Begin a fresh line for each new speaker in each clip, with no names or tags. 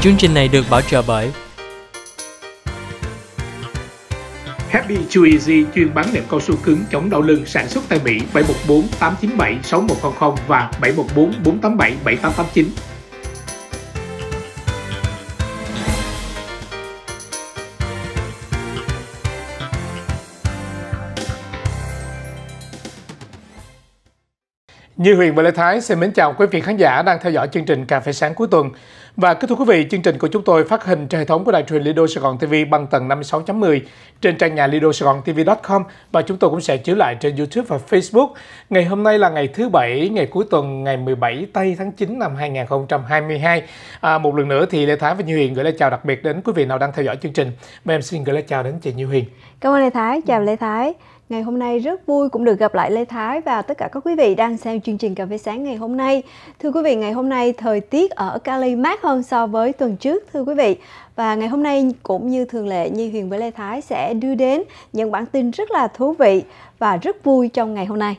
Chương trình này được bảo trợ bởi Happy Chew Easy chuyên bán nệm cao su cứng chống đau lưng sản xuất tại Mỹ 714 897 6100 và 714 487 7889. Như Huyền và Lê Thái xin mến chào quý vị khán giả đang theo dõi chương trình Cà phê sáng cuối tuần. Và kính thưa quý vị, chương trình của chúng tôi phát hình trên hệ thống của đài truyền Lido Sài Gòn TV bằng tầng 56.10 trên trang nhà lido sài tv.com và chúng tôi cũng sẽ chiếu lại trên YouTube và Facebook. Ngày hôm nay là ngày thứ Bảy, ngày cuối tuần, ngày 17 tây tháng 9 năm 2022. À, một lần nữa thì Lê Thái và Như Huyền gửi lời chào đặc biệt đến quý vị nào đang theo dõi chương trình. Và em xin gửi lời chào đến chị Như Huyền.
Cảm ơn Lê Thái, chào Lê Thái. Ngày hôm nay rất vui cũng được gặp lại Lê Thái và tất cả các quý vị đang xem chương trình Cà phê sáng ngày hôm nay. Thưa quý vị, ngày hôm nay thời tiết ở Cali mát hơn so với tuần trước thưa quý vị. Và ngày hôm nay cũng như thường lệ Nhi Huyền với Lê Thái sẽ đưa đến những bản tin rất là thú vị và rất vui trong ngày hôm nay.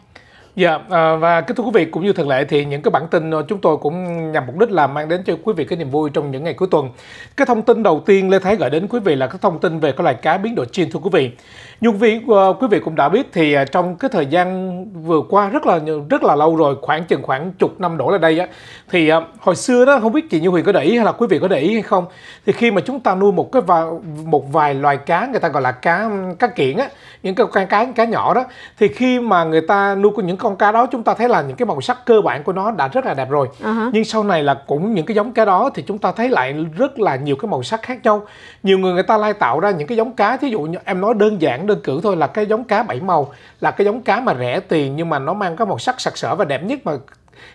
Dạ yeah, ờ, và kính thưa quý vị cũng như thường lệ thì những cái bản tin ờ, chúng tôi cũng nhằm mục đích là mang đến cho quý vị cái niềm vui trong những ngày cuối tuần. Cái thông tin đầu tiên Lê Thái gửi đến quý vị là cái thông tin về cái loài cá biến đổi gen thưa quý vị. Nhân vị ờ, quý vị cũng đã biết thì trong cái thời gian vừa qua rất là rất là lâu rồi khoảng chừng khoảng chục năm đổ lại đây á thì hồi xưa đó không biết chị Như Huyền có để ý hay là quý vị có để ý hay không thì khi mà chúng ta nuôi một cái vài, một vài loài cá người ta gọi là cá cá kiển á những cái cá cá nhỏ đó thì khi mà người ta nuôi những con con cá đó chúng ta thấy là những cái màu sắc cơ bản của nó đã rất là đẹp rồi uh-huh. nhưng sau này là cũng những cái giống cá đó thì chúng ta thấy lại rất là nhiều cái màu sắc khác nhau nhiều người người ta lai tạo ra những cái giống cá thí dụ như em nói đơn giản đơn cử thôi là cái giống cá bảy màu là cái giống cá mà rẻ tiền nhưng mà nó mang cái màu sắc sặc sỡ và đẹp nhất mà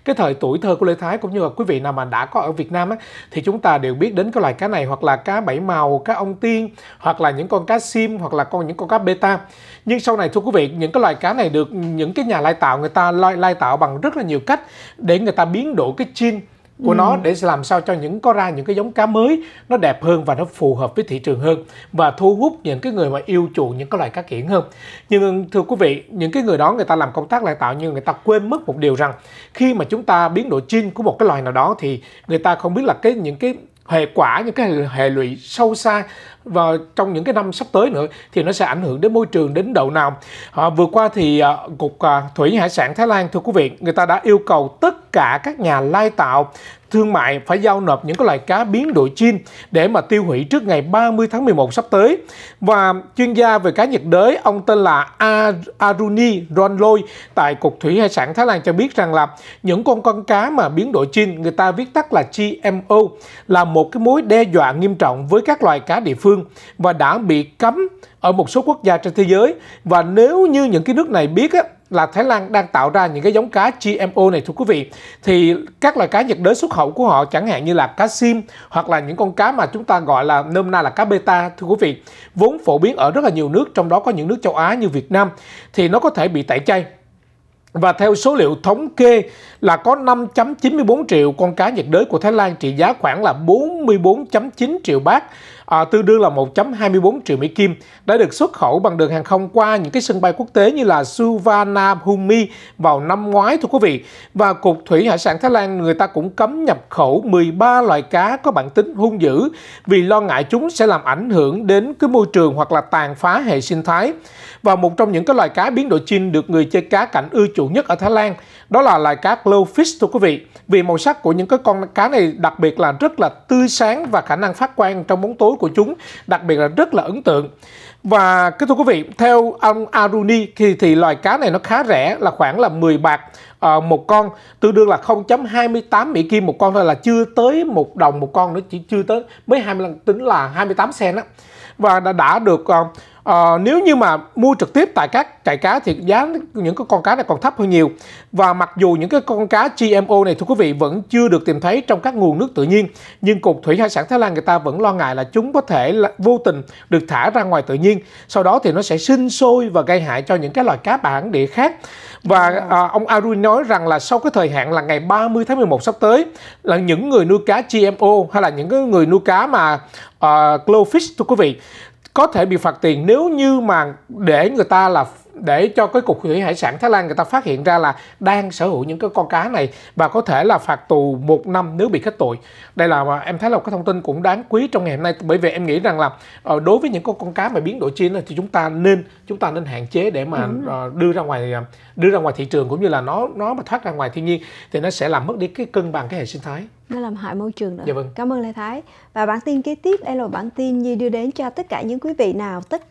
cái thời tuổi thơ của Lê Thái cũng như là quý vị nào mà đã có ở Việt Nam á, thì chúng ta đều biết đến cái loài cá này hoặc là cá bảy màu, cá ông tiên hoặc là những con cá sim hoặc là con những con cá beta. Nhưng sau này thưa quý vị, những cái loài cá này được những cái nhà lai tạo người ta lai, lai tạo bằng rất là nhiều cách để người ta biến đổi cái gene của ừ. nó để làm sao cho những có ra những cái giống cá mới nó đẹp hơn và nó phù hợp với thị trường hơn và thu hút những cái người mà yêu chuộng những cái loài cá kiển hơn nhưng thưa quý vị những cái người đó người ta làm công tác lai tạo nhưng người ta quên mất một điều rằng khi mà chúng ta biến đổi gen của một cái loài nào đó thì người ta không biết là cái những cái hệ quả những cái hệ lụy sâu xa và trong những cái năm sắp tới nữa thì nó sẽ ảnh hưởng đến môi trường đến đậu nào à, vừa qua thì à, cục à, thủy hải sản Thái Lan thưa quý vị người ta đã yêu cầu tất cả các nhà lai tạo thương mại phải giao nộp những cái loại cá biến đổi chin để mà tiêu hủy trước ngày 30 tháng 11 sắp tới. Và chuyên gia về cá nhiệt đới, ông tên là Aruni Ronloi tại Cục Thủy Hải sản Thái Lan cho biết rằng là những con con cá mà biến đổi chin, người ta viết tắt là GMO, là một cái mối đe dọa nghiêm trọng với các loài cá địa phương phương và đã bị cấm ở một số quốc gia trên thế giới và nếu như những cái nước này biết á, là Thái Lan đang tạo ra những cái giống cá GMO này thưa quý vị thì các loài cá nhiệt đới xuất khẩu của họ chẳng hạn như là cá sim hoặc là những con cá mà chúng ta gọi là nôm na là cá beta thưa quý vị vốn phổ biến ở rất là nhiều nước trong đó có những nước châu Á như Việt Nam thì nó có thể bị tẩy chay và theo số liệu thống kê là có 5.94 triệu con cá nhiệt đới của Thái Lan trị giá khoảng là 44.9 triệu bát à, tương đương là 1.24 triệu Mỹ Kim đã được xuất khẩu bằng đường hàng không qua những cái sân bay quốc tế như là Suvarnabhumi vào năm ngoái thưa quý vị. Và Cục Thủy Hải sản Thái Lan người ta cũng cấm nhập khẩu 13 loại cá có bản tính hung dữ vì lo ngại chúng sẽ làm ảnh hưởng đến cái môi trường hoặc là tàn phá hệ sinh thái. Và một trong những cái loài cá biến đổi chin được người chơi cá cảnh ưa chuộng nhất ở Thái Lan đó là loài cá glowfish thưa quý vị. Vì màu sắc của những cái con cá này đặc biệt là rất là tươi sáng và khả năng phát quang trong bóng tối của chúng đặc biệt là rất là ấn tượng và cái thưa quý vị theo ông Aruni thì thì loài cá này nó khá rẻ là khoảng là 10 bạc uh, một con tương đương là 0.28 Mỹ Kim một con thôi là chưa tới một đồng một con nữa chỉ chưa tới mới 25 tính là 28 sen á và đã, đã được uh, à, nếu như mà mua trực tiếp tại các trại cá thì giá những cái con cá này còn thấp hơn nhiều và mặc dù những cái con cá GMO này thưa quý vị vẫn chưa được tìm thấy trong các nguồn nước tự nhiên nhưng cục thủy hải sản Thái Lan người ta vẫn lo ngại là chúng có thể là vô tình được thả ra ngoài tự nhiên sau đó thì nó sẽ sinh sôi và gây hại cho những cái loài cá bản địa khác và à, ông Arun nói rằng là sau cái thời hạn là ngày 30 tháng 11 sắp tới là những người nuôi cá GMO hay là những cái người nuôi cá mà uh, glowfish thưa quý vị có thể bị phạt tiền nếu như mà để người ta là để cho cái cục thủy hải sản Thái Lan người ta phát hiện ra là đang sở hữu những cái con cá này và có thể là phạt tù một năm nếu bị kết tội. Đây là mà em thấy là một cái thông tin cũng đáng quý trong ngày hôm nay bởi vì em nghĩ rằng là ờ, đối với những con con cá mà biến đổi trên thì chúng ta nên chúng ta nên hạn chế để mà ờ, đưa ra ngoài ờ, đưa ra ngoài thị trường cũng như là nó nó mà thoát ra ngoài thiên nhiên thì nó sẽ làm mất đi cái cân bằng cái hệ sinh thái
nó làm hại môi trường nữa. Dạ vâng. Cảm ơn Lê Thái. Và bản tin kế tiếp đây là bản tin Nhi đưa đến cho tất cả những quý vị nào tất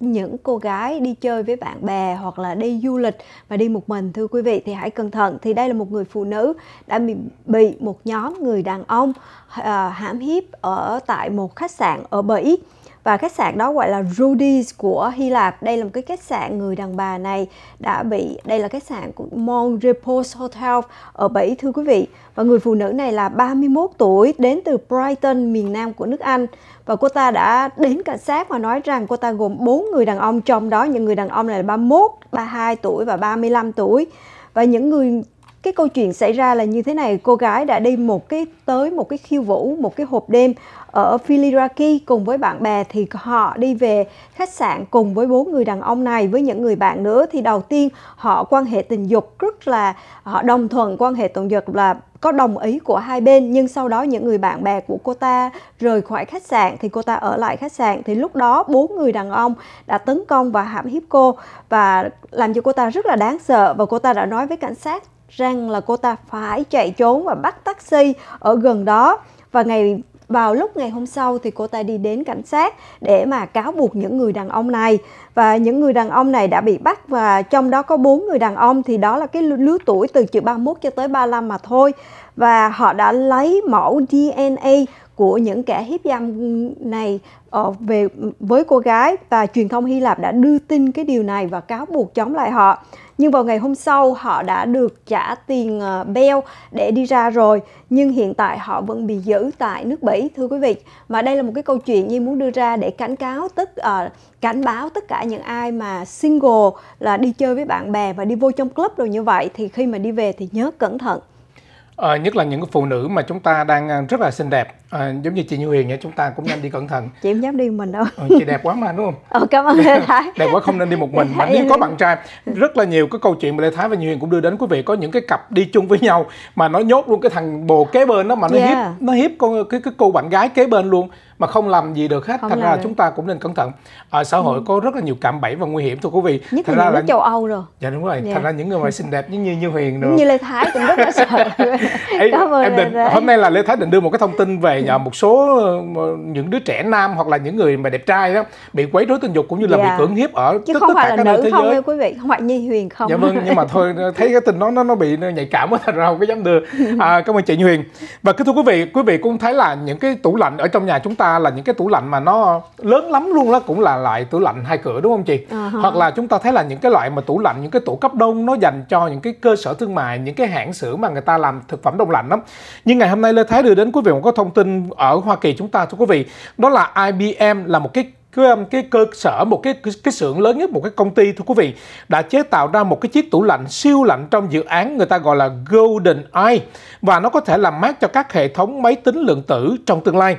những cô gái đi chơi với bạn bè hoặc là đi du lịch và đi một mình thưa quý vị thì hãy cẩn thận thì đây là một người phụ nữ đã bị, bị một nhóm người đàn ông à, hãm hiếp ở tại một khách sạn ở Bỉ và khách sạn đó gọi là Rudy's của Hy Lạp. Đây là một cái khách sạn người đàn bà này đã bị đây là khách sạn của Mont Repos Hotel ở Bỉ thưa quý vị. Và người phụ nữ này là 31 tuổi đến từ Brighton miền Nam của nước Anh và cô ta đã đến cảnh sát và nói rằng cô ta gồm bốn người đàn ông trong đó những người đàn ông này là 31, 32 tuổi và 35 tuổi và những người cái câu chuyện xảy ra là như thế này cô gái đã đi một cái tới một cái khiêu vũ một cái hộp đêm ở Filiraki cùng với bạn bè thì họ đi về khách sạn cùng với bốn người đàn ông này với những người bạn nữa thì đầu tiên họ quan hệ tình dục rất là họ đồng thuận quan hệ tình dục là có đồng ý của hai bên nhưng sau đó những người bạn bè của cô ta rời khỏi khách sạn thì cô ta ở lại khách sạn thì lúc đó bốn người đàn ông đã tấn công và hãm hiếp cô và làm cho cô ta rất là đáng sợ và cô ta đã nói với cảnh sát rằng là cô ta phải chạy trốn và bắt taxi ở gần đó và ngày vào lúc ngày hôm sau thì cô ta đi đến cảnh sát để mà cáo buộc những người đàn ông này và những người đàn ông này đã bị bắt và trong đó có bốn người đàn ông thì đó là cái lứa tuổi từ chữ 31 cho tới 35 mà thôi và họ đã lấy mẫu DNA của những kẻ hiếp dâm này ờ, về với cô gái và truyền thông Hy Lạp đã đưa tin cái điều này và cáo buộc chống lại họ. Nhưng vào ngày hôm sau họ đã được trả tiền ờ, bail để đi ra rồi nhưng hiện tại họ vẫn bị giữ tại nước Bỉ thưa quý vị. Và đây là một cái câu chuyện như muốn đưa ra để cảnh cáo tức uh, ờ, cảnh báo tất cả những ai mà single là đi chơi với bạn bè và đi vô trong club rồi như vậy thì khi mà đi về thì nhớ cẩn thận.
À, nhất là những cái phụ nữ mà chúng ta đang ờ, rất là xinh đẹp à, giống như chị Như Huyền vậy chúng ta cũng nên đi cẩn thận chị không dám đi mình đâu ừ, chị đẹp quá mà đúng không
ừ, cảm ơn Lê Thái
đẹp quá không nên đi một mình mà nếu có bạn trai rất là nhiều cái câu chuyện mà Lê Thái và Như Huyền cũng đưa đến quý vị có những cái cặp đi chung với nhau mà nó nhốt luôn cái thằng bồ kế bên đó mà nó yeah. Dạ. hiếp nó hiếp con cái, cái cô bạn gái kế bên luôn mà không làm gì được hết không thật ra được. chúng ta cũng nên cẩn thận ở à, xã hội ừ. có rất là nhiều cạm bẫy và nguy hiểm thưa quý vị nhất thật là ra là châu Âu rồi dạ đúng rồi dạ. thật ra những người mà xinh đẹp như như, như Huyền rồi như Lê Thái cũng rất là sợ Ê, Cảm ơn em định, Thái. hôm nay là Lê Thái định đưa một cái thông tin về nhờ một số ờ, những đứa trẻ nam hoặc là những người mà đẹp trai đó bị quấy rối tình dục cũng như là dạ. bị cưỡng hiếp ở chứ tất, không tất phải là nữ không nha
quý vị không phải Nhi Huyền không dạ vâng nhưng mà thôi
thấy cái tình nó nó nó bị nhạy cảm quá thật ra không có dám đưa à, cảm ơn chị Như Huyền và cứ thưa quý vị quý vị cũng thấy là những cái tủ lạnh ở trong nhà chúng ta ta là những cái tủ lạnh mà nó lớn lắm luôn đó cũng là loại tủ lạnh hai cửa đúng không chị uh-huh. hoặc là chúng ta thấy là những cái loại mà tủ lạnh những cái tủ cấp đông nó dành cho những cái cơ sở thương mại những cái hãng xưởng mà người ta làm thực phẩm đông lạnh lắm nhưng ngày hôm nay lê thái đưa đến quý vị một cái thông tin ở hoa kỳ chúng ta thưa quý vị đó là ibm là một cái cái, cơ sở một cái cái, cái xưởng lớn nhất một cái công ty thưa quý vị đã chế tạo ra một cái chiếc tủ lạnh siêu lạnh trong dự án người ta gọi là Golden Eye và nó có thể làm mát cho các hệ thống máy tính lượng tử trong tương lai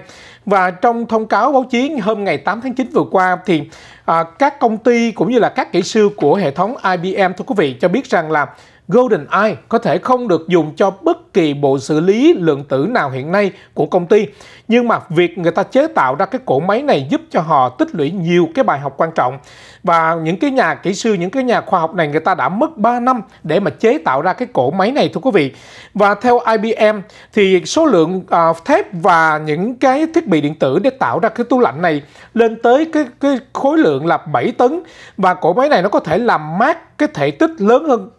và trong thông cáo báo chí hôm ngày 8 tháng 9 vừa qua thì à, các công ty cũng như là các kỹ sư của hệ thống IBM thưa quý vị cho biết rằng là Golden Eye có thể không được dùng cho bất kỳ bộ xử lý lượng tử nào hiện nay của công ty, nhưng mà việc người ta chế tạo ra cái cỗ máy này giúp cho họ tích lũy nhiều cái bài học quan trọng. Và những cái nhà kỹ sư, những cái nhà khoa học này người ta đã mất 3 năm để mà chế tạo ra cái cỗ máy này thưa quý vị. Và theo IBM thì số lượng uh, thép và những cái thiết bị điện tử để tạo ra cái tủ lạnh này lên tới cái cái khối lượng là 7 tấn và cỗ máy này nó có thể làm mát cái thể tích lớn hơn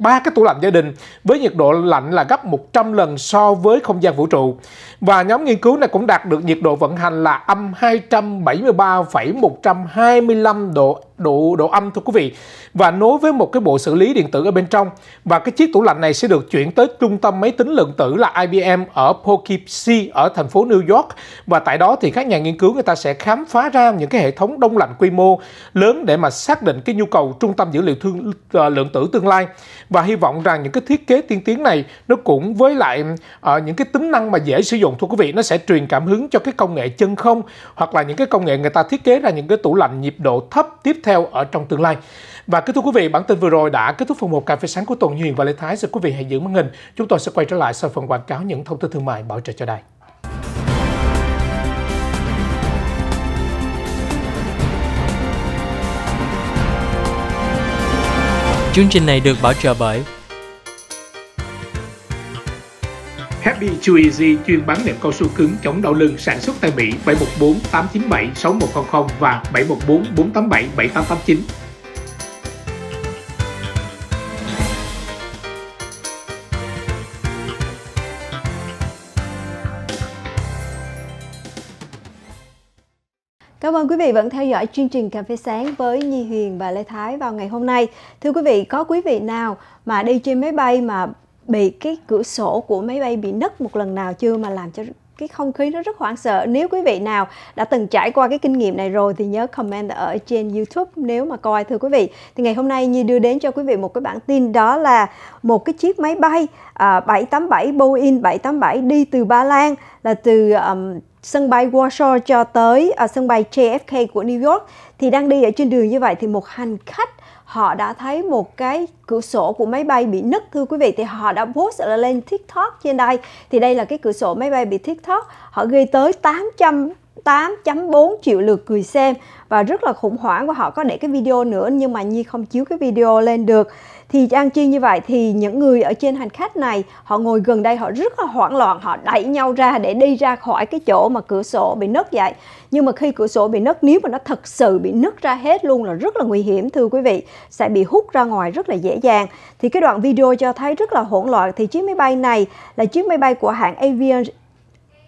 ba cái tủ lạnh gia đình với nhiệt độ lạnh là gấp 100 lần so với không gian vũ trụ. Và nhóm nghiên cứu này cũng đạt được nhiệt độ vận hành là âm 273,125 độ độ độ âm thưa quý vị và nối với một cái bộ xử lý điện tử ở bên trong và cái chiếc tủ lạnh này sẽ được chuyển tới trung tâm máy tính lượng tử là IBM ở Poughkeepsie ở thành phố New York và tại đó thì các nhà nghiên cứu người ta sẽ khám phá ra những cái hệ thống đông lạnh quy mô lớn để mà xác định cái nhu cầu trung tâm dữ liệu thương, uh, lượng tử tương lai và hy vọng rằng những cái thiết kế tiên tiến này nó cũng với lại uh, những cái tính năng mà dễ sử dụng thưa quý vị nó sẽ truyền cảm hứng cho cái công nghệ chân không hoặc là những cái công nghệ người ta thiết kế ra những cái tủ lạnh nhiệt độ thấp tiếp theo ở trong tương lai. Và kết thúc quý vị, bản tin vừa rồi đã kết thúc phần 1 cà phê sáng của tuần Huyền và Lê Thái. Xin quý vị hãy giữ màn hình. Chúng tôi sẽ quay trở lại sau phần quảng cáo những thông tin thương mại bảo trợ cho đài. Chương trình này được bảo trợ bởi Happy Chewy chuyên bán nệm cao su cứng chống đau lưng sản xuất tại Mỹ 714 897 6100 và 714 487 7889.
Cảm ơn quý vị vẫn theo dõi chương trình Cà phê sáng với Nhi Huyền và Lê Thái vào ngày hôm nay. Thưa quý vị, có quý vị nào mà đi trên máy bay mà bị cái cửa sổ của máy bay bị nứt một lần nào chưa mà làm cho cái không khí nó rất hoảng sợ nếu quý vị nào đã từng trải qua cái kinh nghiệm này rồi thì nhớ comment ở trên youtube nếu mà coi thưa quý vị thì ngày hôm nay nhi đưa đến cho quý vị một cái bản tin đó là một cái chiếc máy bay à, 787 boeing 787 đi từ ba lan là từ um, sân bay warsaw cho tới uh, sân bay jfk của new york thì đang đi ở trên đường như vậy thì một hành khách họ đã thấy một cái cửa sổ của máy bay bị nứt thưa quý vị thì họ đã post lên TikTok trên đây thì đây là cái cửa sổ máy bay bị TikTok họ ghi tới 800 8.4 triệu lượt người xem và rất là khủng hoảng và họ có để cái video nữa nhưng mà Nhi không chiếu cái video lên được thì trang chi như vậy thì những người ở trên hành khách này họ ngồi gần đây họ rất là hoảng loạn họ đẩy nhau ra để đi ra khỏi cái chỗ mà cửa sổ bị nứt vậy nhưng mà khi cửa sổ bị nứt nếu mà nó thật sự bị nứt ra hết luôn là rất là nguy hiểm thưa quý vị sẽ bị hút ra ngoài rất là dễ dàng thì cái đoạn video cho thấy rất là hỗn loạn thì chiếc máy bay này là chiếc máy bay của hãng Avian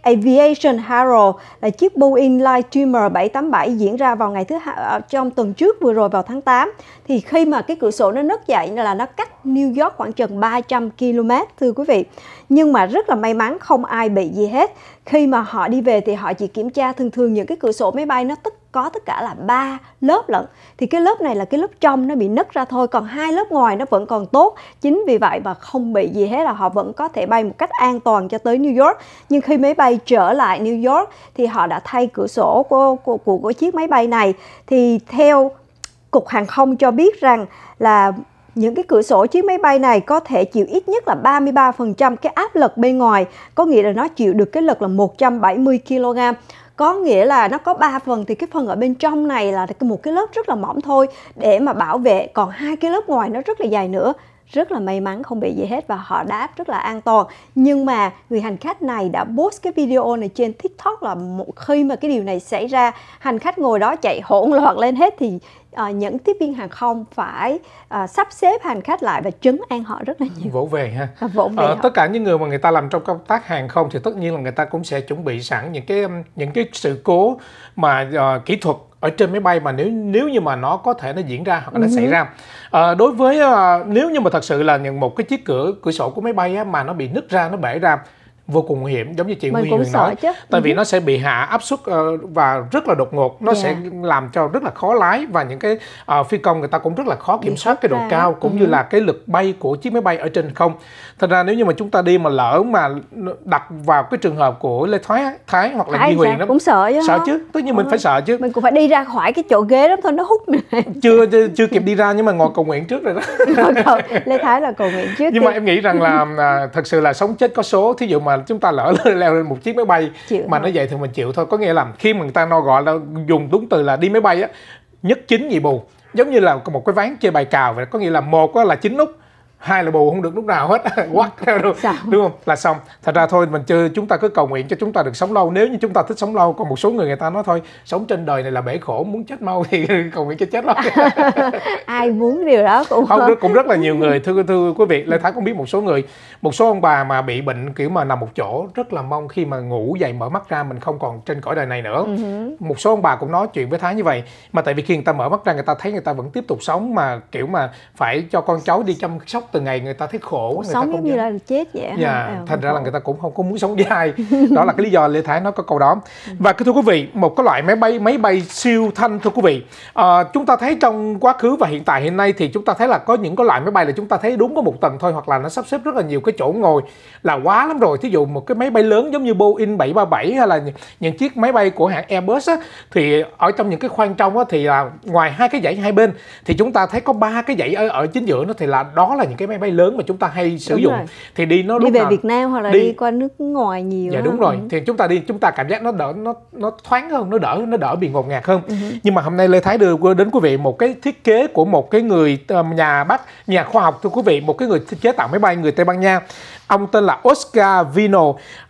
Aviation Harold là chiếc Boeing Lightstreamer 787 diễn ra vào ngày thứ hai, ờ, trong tuần trước vừa rồi vào tháng 8 thì khi mà cái cửa sổ nó nứt dậy là nó cách New York khoảng chừng 300 km thưa quý vị. Nhưng mà rất là may mắn không ai bị gì hết. Khi mà họ đi về thì họ chỉ kiểm tra thường thường những cái cửa sổ máy bay nó tất có tất cả là ba lớp lận thì cái lớp này là cái lớp trong nó bị nứt ra thôi còn hai lớp ngoài nó vẫn còn tốt chính vì vậy mà không bị gì hết là họ vẫn có thể bay một cách an toàn cho tới New York nhưng khi máy bay trở lại New York thì họ đã thay cửa sổ của của, của, của chiếc máy bay này thì theo cục hàng không cho biết rằng là những cái cửa sổ chiếc máy bay này có thể chịu ít nhất là 33% cái áp lực bên ngoài, có nghĩa là nó chịu được cái lực là 170 kg có nghĩa là nó có 3 phần thì cái phần ở bên trong này là một cái lớp rất là mỏng thôi để mà bảo vệ còn hai cái lớp ngoài nó rất là dài nữa rất là may mắn không bị gì hết và họ đáp rất là an toàn nhưng mà người hành khách này đã post cái video này trên tiktok là một khi mà cái điều này xảy ra hành khách ngồi đó chạy hỗn loạn lên hết thì uh, những tiếp viên hàng không phải uh, sắp xếp hành khách lại và chứng an họ rất là
nhiều vỗ về ha vỗ về uh, tất cả những người mà người ta làm trong công tác hàng không thì tất nhiên là người ta cũng sẽ chuẩn bị sẵn những cái những cái sự cố mà uh, kỹ thuật ở trên máy bay mà nếu nếu như mà nó có thể nó diễn ra hoặc là nó xảy ừ ra à, đối với à, nếu như mà thật sự là những một cái chiếc cửa cửa sổ của máy bay á, mà nó bị nứt ra nó bể ra vô cùng nguy hiểm giống như chị Nguyên Huyền nói chứ. tại vì ừ nó sẽ bị hạ áp suất uh, và rất là đột ngột nó yeah. Dạ. sẽ làm cho rất là khó lái và những cái uh, phi công người ta cũng rất là khó kiểm soát cái độ ra. cao cũng ừ. như là cái lực bay của chiếc máy bay ở trên không thật ra nếu như mà chúng ta đi mà lỡ mà đặt vào cái trường hợp của Lê Thái Thái hoặc là Thái Duy Huyền đó cũng
sợ chứ sợ chứ tất nhiên ừ. mình phải sợ
chứ mình cũng phải đi ra khỏi cái chỗ ghế đó thôi nó hút mình chưa, chưa chưa kịp đi ra nhưng mà ngồi cầu nguyện trước rồi đó
Lê Thái là cầu nguyện trước nhưng mà em nghĩ
rằng là à, thật sự là sống chết có số thí dụ mà chúng ta lỡ leo lên một chiếc máy bay chịu mà thôi. nó vậy thì mình chịu thôi có nghĩa là khi mà người ta no gọi là dùng đúng từ là đi máy bay á nhất chính nhị bù giống như là một cái ván chơi bài cào vậy có nghĩa là một là chín nút hai là bù không được lúc nào hết quắt ừ. theo đúng, dạ. đúng không là xong thật ra thôi mình chơi chúng ta cứ cầu nguyện cho chúng ta được sống lâu nếu như chúng ta thích sống lâu còn một số người người ta nói thôi sống trên đời này là bể khổ muốn chết mau thì cầu nguyện cho chết lâu
ai muốn điều đó cũng không
cũng rất là nhiều người thưa thưa quý vị lê thái cũng biết một số người một số ông bà mà bị bệnh kiểu mà nằm một chỗ rất là mong khi mà ngủ dậy mở mắt ra mình không còn trên cõi đời này nữa ừ một số ông bà cũng nói chuyện với thái như vậy mà tại vì khi người ta mở mắt ra người ta thấy người ta vẫn tiếp tục sống mà kiểu mà phải cho con cháu đi chăm sóc sốc từ ngày người ta thấy khổ Cuộc người sống ta cũng
giống như là chết vậy yeah. Dạ, ờ, thành ra là
người ta cũng không có muốn sống dài đó là cái lý do lê thái nói có câu đó ừ. và thưa quý vị một cái loại máy bay máy bay siêu thanh thưa quý vị à, chúng ta thấy trong quá khứ và hiện tại hiện nay thì chúng ta thấy là có những cái loại máy bay là chúng ta thấy đúng có một tầng thôi hoặc là nó sắp xếp rất là nhiều cái chỗ ngồi là quá lắm rồi thí dụ một cái máy bay lớn giống như Boeing 737 hay là những chiếc máy bay của hãng Airbus á, thì ở trong những cái khoang trong á, thì là ngoài hai cái dãy hai bên thì chúng ta thấy có ba cái dãy ở, ở chính giữa nó thì là đó là những cái máy bay lớn mà chúng ta hay sử đúng dụng rồi. thì đi nó đi về nào, Việt Nam hoặc là đi, đi
qua nước ngoài nhiều dạ đúng rồi ừ.
thì chúng ta đi chúng ta cảm giác nó đỡ nó nó thoáng hơn nó đỡ nó đỡ bị ngột ngạt hơn uh nhưng mà hôm nay Lê Thái đưa đến quý vị một cái thiết kế của một cái người ờ, nhà bác nhà khoa học thưa quý vị một cái người chế tạo máy bay người Tây Ban Nha Ông tên là Oscar Vino.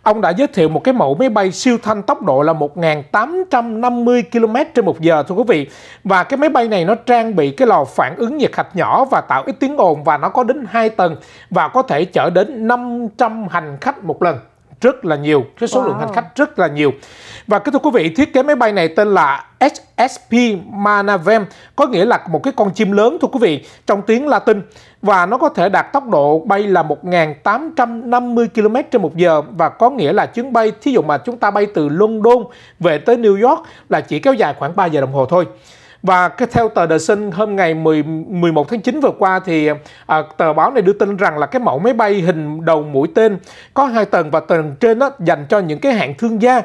Ông đã giới thiệu một cái mẫu máy bay siêu thanh tốc độ là 1.850 km trên một giờ thưa quý vị. Và cái máy bay này nó trang bị cái lò phản ứng nhiệt hạch nhỏ và tạo ít tiếng ồn và nó có đến 2 tầng và có thể chở đến 500 hành khách một lần rất là nhiều cái số wow. lượng hành khách rất là nhiều và kính thưa quý vị thiết kế máy bay này tên là HSP Manavem có nghĩa là một cái con chim lớn thưa quý vị trong tiếng Latin và nó có thể đạt tốc độ bay là 1.850 km trên một giờ và có nghĩa là chuyến bay thí dụ mà chúng ta bay từ London về tới New York là chỉ kéo dài khoảng 3 giờ đồng hồ thôi và theo tờ The Sun hôm ngày 10, 11 tháng 9 vừa qua thì à, tờ báo này đưa tin rằng là cái mẫu máy bay hình đầu mũi tên có hai tầng và tầng trên đó dành cho những cái hạng thương gia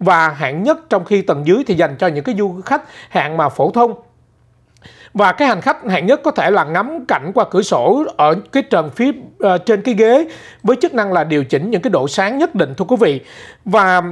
và hạng nhất trong khi tầng dưới thì dành cho những cái du khách hạng mà phổ thông và cái hành khách hạng nhất có thể là ngắm cảnh qua cửa sổ ở cái trần phía uh, trên cái ghế với chức năng là điều chỉnh những cái độ sáng nhất định thưa quý vị và uh,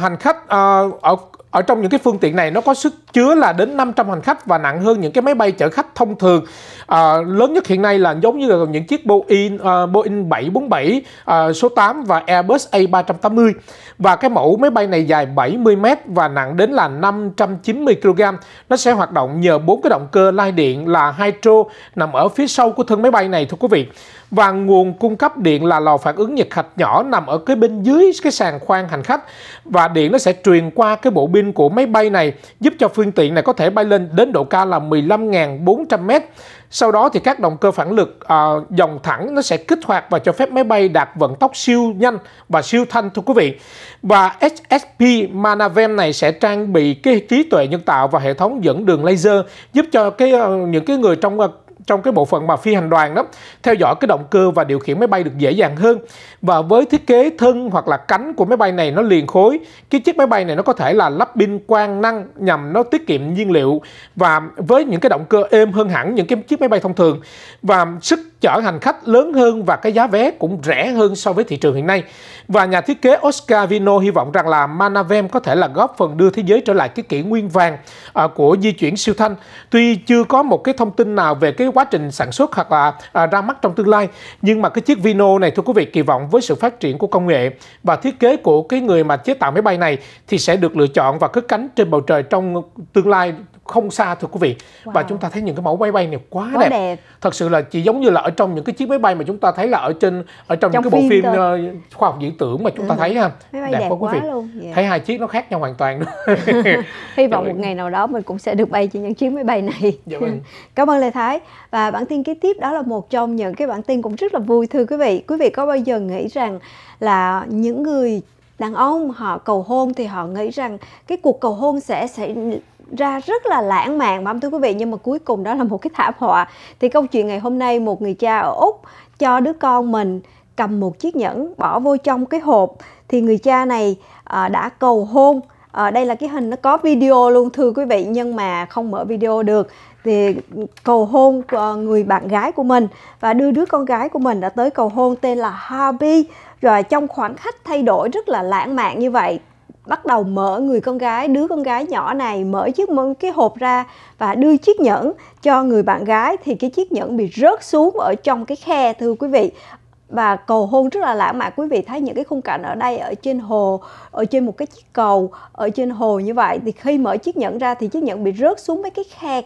hành khách uh, ở ở trong những cái phương tiện này nó có sức chứa là đến 500 hành khách và nặng hơn những cái máy bay chở khách thông thường à, lớn nhất hiện nay là giống như là những chiếc Boeing à, Boeing 747 à, số 8 và Airbus A380 và cái mẫu máy bay này dài 70 m và nặng đến là 590 kg. Nó sẽ hoạt động nhờ bốn cái động cơ lai điện là hydro nằm ở phía sau của thân máy bay này thưa quý vị. Và nguồn cung cấp điện là lò phản ứng nhiệt hạch nhỏ nằm ở cái bên dưới cái sàn khoang hành khách và điện nó sẽ truyền qua cái bộ pin của máy bay này giúp cho phương tiện này có thể bay lên đến độ cao là 15.400 m sau đó thì các động cơ phản lực uh, dòng thẳng nó sẽ kích hoạt và cho phép máy bay đạt vận tốc siêu nhanh và siêu thanh thưa quý vị. Và HSP Manavem này sẽ trang bị cái trí tuệ nhân tạo và hệ thống dẫn đường laser giúp cho cái ờ, những cái người trong ờ, trong cái bộ phận mà phi hành đoàn đó theo dõi cái động cơ và điều khiển máy bay được dễ dàng hơn và với thiết kế thân hoặc là cánh của máy bay này nó liền khối cái chiếc máy bay này nó có thể là lắp pin quang năng nhằm nó tiết kiệm nhiên liệu và với những cái động cơ êm hơn hẳn những cái chiếc máy bay thông thường và sức chở hành khách lớn hơn và cái giá vé cũng rẻ hơn so với thị trường hiện nay và nhà thiết kế Oscar Vino hy vọng rằng là Manavem có thể là góp phần đưa thế giới trở lại cái kỷ nguyên vàng à, của di chuyển siêu thanh tuy chưa có một cái thông tin nào về cái quá trình sản xuất hoặc là à, ra mắt trong tương lai nhưng mà cái chiếc Vino này thưa quý vị kỳ vọng với sự phát triển của công nghệ và thiết kế của cái người mà chế tạo máy bay này thì sẽ được lựa chọn và cất cánh trên bầu trời trong tương lai không xa thưa quý vị wow. và chúng ta thấy những cái mẫu máy bay này quá, quá đẹp. đẹp thật sự là chỉ giống như là ở trong những cái chiếc máy bay mà chúng ta thấy là ở trên ở trong, trong những cái bộ phim cơ. Ờ, khoa học viễn tưởng mà chúng ta ừ. thấy ha máy bay đẹp, đẹp quá quý vị luôn. Yeah. Dạ. thấy hai chiếc nó khác nhau hoàn toàn
hy vọng một ngày nào đó mình cũng sẽ được bay trên những chiếc máy bay này dạ vâng. cảm ơn lê thái và bản tin kế tiếp đó là một trong những cái bản tin cũng rất là vui thưa quý vị quý vị có bao giờ nghĩ rằng là những người đàn ông họ cầu hôn thì họ nghĩ rằng cái cuộc cầu hôn sẽ sẽ ra rất là lãng mạn mà thưa quý vị nhưng mà cuối cùng đó là một cái thảm họa thì câu chuyện ngày hôm nay một người cha ở úc cho đứa con mình cầm một chiếc nhẫn bỏ vô trong cái hộp thì người cha này à, đã cầu hôn à, đây là cái hình nó có video luôn thưa quý vị nhưng mà không mở video được thì cầu hôn ờ, người bạn gái của mình và đưa đứa con gái của mình đã tới cầu hôn tên là Harvey rồi trong khoảng khắc thay đổi rất là lãng mạn như vậy bắt đầu mở người con gái đứa con gái nhỏ này mở chiếc cái hộp ra và đưa chiếc nhẫn cho người bạn gái thì cái chiếc nhẫn bị rớt xuống ở trong cái khe thưa quý vị và cầu hôn rất là lãng mạn quý vị thấy những cái khung cảnh ở đây ở trên hồ ở trên một cái chiếc cầu ở trên hồ như vậy thì khi mở chiếc nhẫn ra thì chiếc nhẫn bị rớt xuống mấy cái khe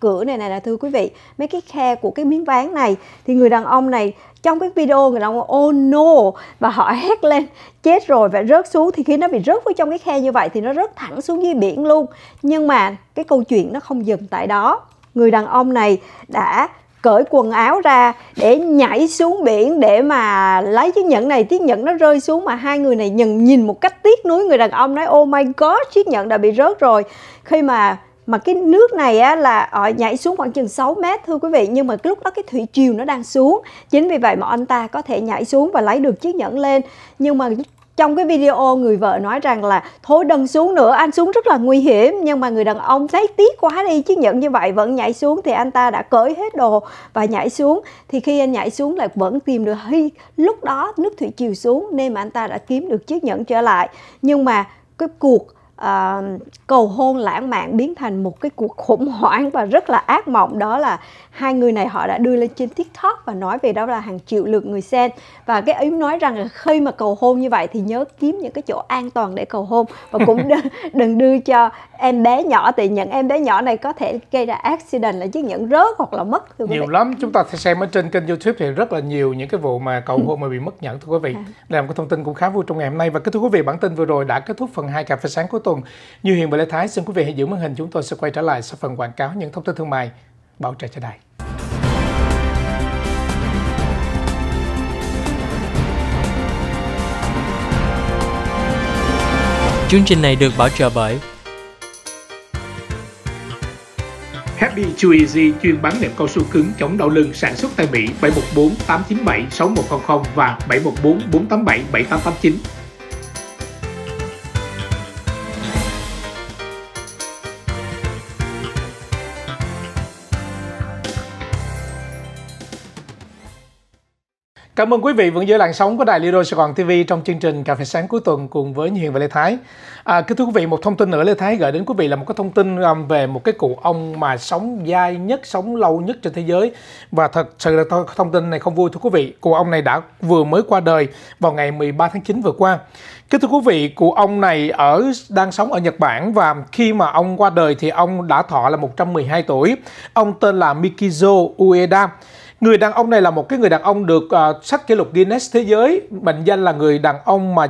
cửa này này là thưa quý vị mấy cái khe của cái miếng ván này thì người đàn ông này trong cái video người đàn ông oh no và họ hét lên chết rồi và rớt xuống thì khi nó bị rớt vào trong cái khe như vậy thì nó rớt thẳng xuống dưới biển luôn nhưng mà cái câu chuyện nó không dừng tại đó người đàn ông này đã cởi quần áo ra để nhảy xuống biển để mà lấy chiếc nhẫn này chiếc nhẫn nó rơi xuống mà hai người này nhìn nhìn một cách tiếc nuối người đàn ông nói oh my god chiếc nhẫn đã bị rớt rồi khi mà mà cái nước này á, là họ ờ, nhảy xuống khoảng chừng 6 mét thưa quý vị nhưng mà lúc đó cái thủy triều nó đang xuống chính vì vậy mà anh ta có thể nhảy xuống và lấy được chiếc nhẫn lên nhưng mà trong cái video người vợ nói rằng là thôi đừng xuống nữa anh xuống rất là nguy hiểm nhưng mà người đàn ông thấy tiếc quá đi chiếc nhẫn như vậy vẫn nhảy xuống thì anh ta đã cởi hết đồ và nhảy xuống thì khi anh nhảy xuống lại vẫn tìm được hy lúc đó nước thủy chiều xuống nên mà anh ta đã kiếm được chiếc nhẫn trở lại nhưng mà cái cuộc uh, cầu hôn lãng mạn biến thành một cái cuộc khủng hoảng và rất là ác mộng đó là hai người này họ đã đưa lên trên tiktok và nói về đó là hàng triệu lượt người xem và cái ý nói rằng là khi mà cầu hôn như vậy thì nhớ kiếm những cái chỗ an toàn để cầu hôn và cũng đừng, đừng đưa cho em bé nhỏ thì những em bé nhỏ này có thể gây ra accident là chiếc nhẫn rớt hoặc là mất thưa nhiều lắm chúng ta sẽ
xem ở trên kênh youtube thì rất là nhiều những cái vụ mà cầu ừ. hôn mà bị mất nhẫn thưa quý vị à. làm cái thông tin cũng khá vui trong ngày hôm nay và kính thưa quý vị bản tin vừa rồi đã kết thúc phần hai cà phê sáng cuối tuần như hiền và lê thái xin quý vị hãy giữ màn hình chúng tôi sẽ quay trở lại sau phần quảng cáo những thông tin thương mại bảo trợ cho đài. Chương trình này được bảo trợ bởi Happy Chew Easy chuyên bán nệm cao su cứng chống đau lưng sản xuất tại Mỹ 714 897 6100 và 714 487 7889. Cảm ơn quý vị vẫn giữ làn sóng của Đài Lido Sài Gòn TV trong chương trình Cà phê sáng cuối tuần cùng với Hiền và Lê Thái. À, kính thưa quý vị, một thông tin nữa Lê Thái gửi đến quý vị là một cái thông tin um, về một cái cụ ông mà sống dai nhất, sống lâu nhất trên thế giới. Và thật sự là thông tin này không vui thưa quý vị. Cụ ông này đã vừa mới qua đời vào ngày 13 tháng 9 vừa qua. Kính thưa quý vị, cụ ông này ở đang sống ở Nhật Bản và khi mà ông qua đời thì ông đã thọ là 112 tuổi. Ông tên là Mikizo Ueda. Người đàn ông này là một cái người đàn ông được uh, sách kỷ lục Guinness thế giới, mệnh danh là người đàn ông mà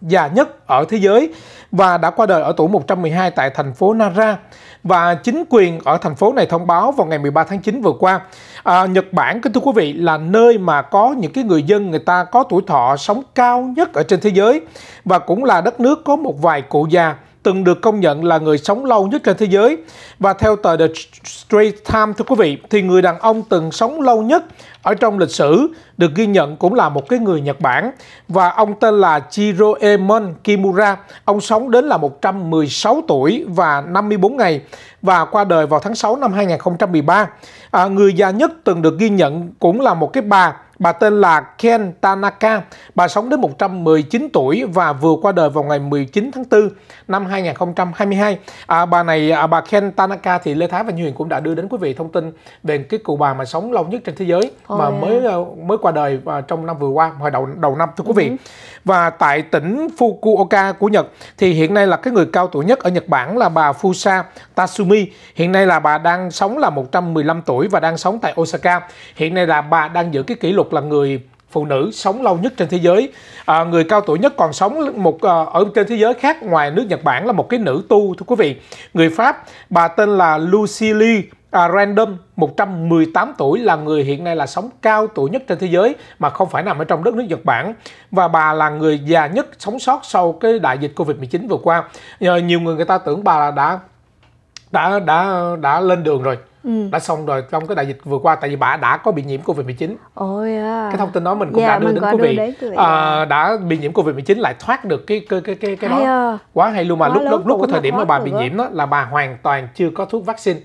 già nhất ở thế giới và đã qua đời ở tuổi 112 tại thành phố Nara và chính quyền ở thành phố này thông báo vào ngày 13 tháng 9 vừa qua. À, Nhật Bản, kính thưa quý vị, là nơi mà có những cái người dân người ta có tuổi thọ sống cao nhất ở trên thế giới và cũng là đất nước có một vài cụ già từng được công nhận là người sống lâu nhất trên thế giới. Và theo tờ The Straits Times thưa quý vị, thì người đàn ông từng sống lâu nhất ở trong lịch sử được ghi nhận cũng là một cái người Nhật Bản và ông tên là Jiroemon Kimura. Ông sống đến là 116 tuổi và 54 ngày và qua đời vào tháng 6 năm 2013. À, người già nhất từng được ghi nhận cũng là một cái bà Bà tên là Ken Tanaka. Bà sống đến 119 tuổi và vừa qua đời vào ngày 19 tháng 4 năm 2022. À, bà này, à, bà Ken Tanaka thì Lê Thái và Như Huyền cũng đã đưa đến quý vị thông tin về cái cụ bà mà sống lâu nhất trên thế giới Ôi mà à. mới ờ, mới qua đời à, trong năm vừa qua, hồi đầu đầu năm thưa quý vị. Ừ. Và tại tỉnh Fukuoka của Nhật thì hiện nay là cái người cao tuổi nhất ở Nhật Bản là bà Fusa Tatsumi. Hiện nay là bà đang sống là 115 tuổi và đang sống tại Osaka. Hiện nay là bà đang giữ cái kỷ lục được là người phụ nữ sống lâu nhất trên thế giới à, người cao tuổi nhất còn sống một à, ở trên thế giới khác ngoài nước Nhật Bản là một cái nữ tu thưa quý vị người Pháp bà tên là Lucille à, Random 118 tuổi là người hiện nay là sống cao tuổi nhất trên thế giới mà không phải nằm ở trong đất nước Nhật Bản và bà là người già nhất sống sót sau cái đại dịch Covid-19 vừa qua Nhờ nhiều người người ta tưởng bà đã đã đã đã lên đường rồi ừ. đã xong rồi trong cái đại dịch vừa qua tại vì bà đã có bị nhiễm covid 19
oh yeah. cái thông
tin đó mình cũng yeah, dạ, đã đưa đến quý vị đến à, dạ. đã bị nhiễm covid 19 lại thoát được cái cái cái cái, cái đó à. quá hay luôn mà quá lúc lúc lúc cái thời điểm mà bà bị nhiễm đó là bà hoàn toàn chưa có thuốc vaccine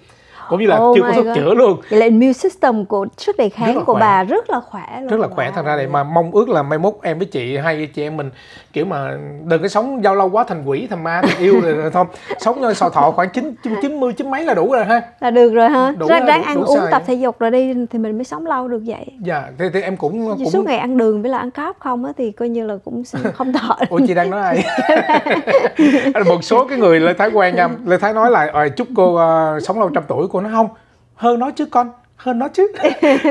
cũng như là oh chưa có sức chữa luôn vậy
là immune system của sức đề kháng của khỏe. bà rất là khỏe luôn rất là
khỏe wow. thật ra này mà mong ước là mai mốt em với chị hai chị em mình kiểu mà đừng có sống giao lâu quá thành quỷ thành ma thành yêu rồi không sống nơi sò thọ khoảng chín chín mươi chín mấy là đủ rồi ha
là được rồi ha đủ, ra ráng ăn đủ uống xài. tập thể dục rồi đi thì mình mới sống lâu được vậy
dạ yeah, thì, thì em cũng, cũng suốt ngày
ăn đường với là ăn cáp không á thì coi như là cũng không thọ
ủa chị đang nói ai một số cái người lê thái quen nha lê thái nói là ờ, chúc cô uh, sống lâu trăm tuổi của nó không hơn nó chứ con hơn nó chứ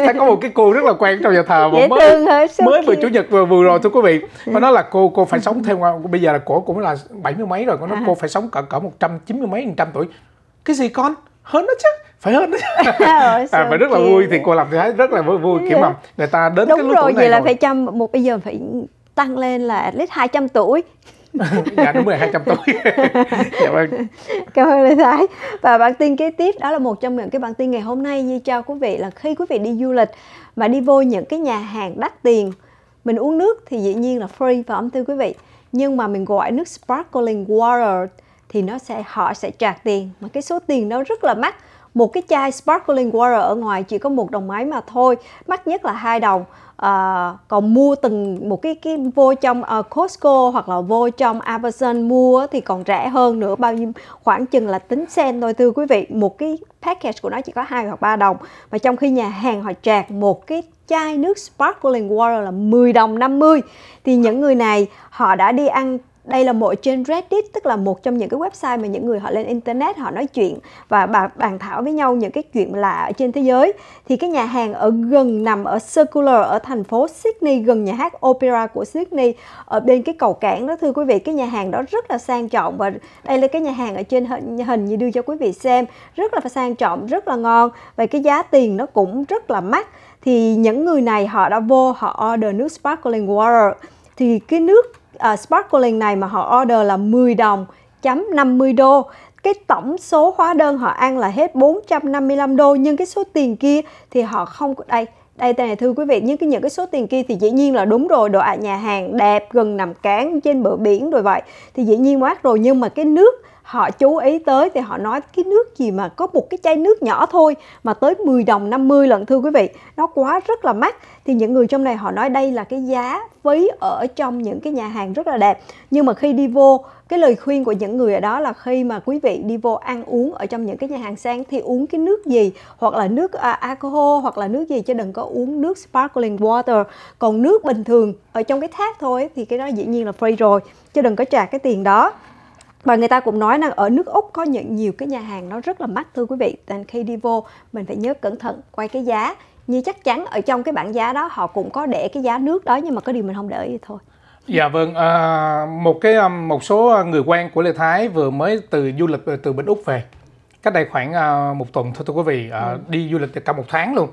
ta có một cái cô rất là quen trong nhà thờ mà Dễ mới thương hả? mới vừa chủ nhật vừa vừa rồi thưa quý vị và nó là cô cô phải sống thêm bây giờ là cổ cũng là bảy mươi mấy rồi con nó à. cô phải sống cỡ cỡ một trăm chín mươi mấy một trăm tuổi cái gì con hơn nó chứ phải hơn chứ. à, và rất là vui thì cô làm thấy rất là vui, vui kiểu mà người ta đến đúng cái lúc rồi vậy là rồi. phải
chăm một bây giờ phải tăng lên là ít 200 tuổi
dạ đúng rồi 200 tối dạ vâng
cảm ơn lê thái và bản tin kế tiếp đó là một trong những cái bản tin ngày hôm nay như cho quý vị là khi quý vị đi du lịch mà đi vô những cái nhà hàng đắt tiền mình uống nước thì dĩ nhiên là free và ấm thưa quý vị nhưng mà mình gọi nước sparkling water thì nó sẽ họ sẽ trả tiền mà cái số tiền đó rất là mắc một cái chai sparkling water ở ngoài chỉ có một đồng máy mà thôi mắc nhất là hai đồng à, còn mua từng một cái cái vô trong uh, Costco hoặc là vô trong Amazon mua thì còn rẻ hơn nữa bao nhiêu khoảng chừng là tính sen thôi thưa quý vị một cái package của nó chỉ có hai hoặc ba đồng và trong khi nhà hàng họ trạc một cái chai nước sparkling water là 10 đồng 50 thì những người này họ đã đi ăn đây là một trên Reddit tức là một trong những cái website mà những người họ lên internet họ nói chuyện và bàn thảo với nhau những cái chuyện lạ ở trên thế giới thì cái nhà hàng ở gần nằm ở Circular ở thành phố Sydney gần nhà hát opera của Sydney ở bên cái cầu cảng đó thưa quý vị cái nhà hàng đó rất là sang trọng và đây là cái nhà hàng ở trên hình, hình như đưa cho quý vị xem rất là sang trọng rất là ngon và cái giá tiền nó cũng rất là mắc thì những người này họ đã vô họ order nước sparkling water thì cái nước uh, sparkling này mà họ order là 10 đồng chấm 50 đô cái tổng số hóa đơn họ ăn là hết 455 đô nhưng cái số tiền kia thì họ không đây đây này thưa quý vị những cái những cái số tiền kia thì dĩ nhiên là đúng rồi đồ ạ nhà hàng đẹp gần nằm cán trên bờ biển rồi vậy thì dĩ nhiên quá rồi nhưng mà cái nước họ chú ý tới thì họ nói cái nước gì mà có một cái chai nước nhỏ thôi mà tới 10 đồng 50 lần thưa quý vị nó quá rất là mắc thì những người trong này họ nói đây là cái giá phí ở trong những cái nhà hàng rất là đẹp nhưng mà khi đi vô cái lời khuyên của những người ở đó là khi mà quý vị đi vô ăn uống ở trong những cái nhà hàng sang thì uống cái nước gì hoặc là nước à, alcohol hoặc là nước gì chứ đừng có uống nước sparkling water còn nước bình thường ở trong cái thác thôi thì cái đó dĩ nhiên là free rồi chứ đừng có trả cái tiền đó và người ta cũng nói rằng ở nước Úc có những nhiều cái nhà hàng nó rất là mắc thưa quý vị nên khi đi vô mình phải nhớ cẩn thận quay cái giá như chắc chắn ở trong cái bảng giá đó họ cũng có để cái giá nước đó nhưng mà có điều mình không để ý thôi
Dạ vâng, à, một cái um, một số người quen của Lê Thái vừa mới từ du lịch từ bên Úc về cách đây khoảng à, một tuần thôi thưa quý vị uh, ừ. đi du lịch cả một tháng luôn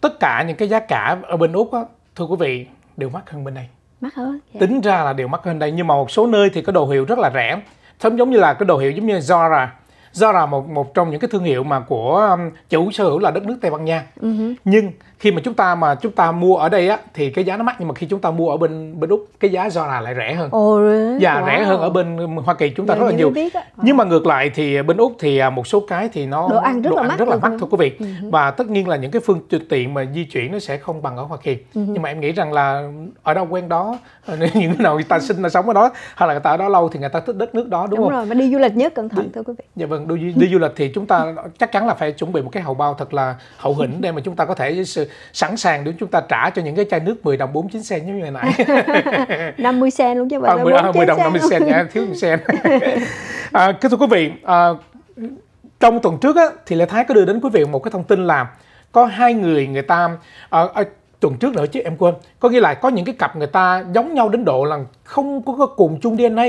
tất cả những cái giá cả ở bên úc á thưa quý vị đều mắc hơn bên đây mắc hơn dạ. tính ra là đều mắc hơn đây nhưng mà một số nơi thì có đồ hiệu rất là rẻ Giống giống như là cái đồ hiệu giống như Zara. Zara một một trong những cái thương hiệu mà của um, chủ sở hữu là đất nước Tây Ban Nha. Uh-huh. Nhưng khi mà chúng ta mà chúng ta mua ở đây á thì cái giá nó mắc nhưng mà khi chúng ta mua ở bên bên úc cái giá do là lại rẻ hơn. Oh, really? Dạ wow. rẻ hơn ở bên Hoa Kỳ chúng ta Vậy dạ, rất là nhiều. Biết ờ. Nhưng mà ngược lại thì bên úc thì à, một số cái thì nó đồ ăn rất đồ là ăn mắc rất là mắc thôi quý vị uh-huh. và tất nhiên là những cái phương tiện mà di chuyển nó sẽ không bằng ở Hoa Kỳ. Uh-huh. Nhưng mà em nghĩ rằng là ở đâu quen đó những người nào người ta sinh ra sống ở đó hay là người ta ở đó lâu thì người ta thích đất nước đó đúng, đúng không? Rồi
mà đi du lịch nhớ cẩn thận thưa quý vị.
Dạ vâng đi, đi du lịch thì chúng ta chắc chắn là phải chuẩn bị một cái hậu bao thật là hậu hĩnh để mà chúng ta có thể sự sẵn sàng để chúng ta trả cho những cái chai nước 10 đồng 49 sen như ngày nãy
50 sen luôn chứ ờ, bạn à, 10, à, 10 đồng 50 sen nha
thiếu 1 sen à, kính thưa quý vị à, trong tuần trước á, thì Lê Thái có đưa đến quý vị một cái thông tin là có hai người người ta uh, uh, tuần trước nữa chứ em quên có nghĩa là có những cái cặp người ta giống nhau đến độ là không có cùng chung DNA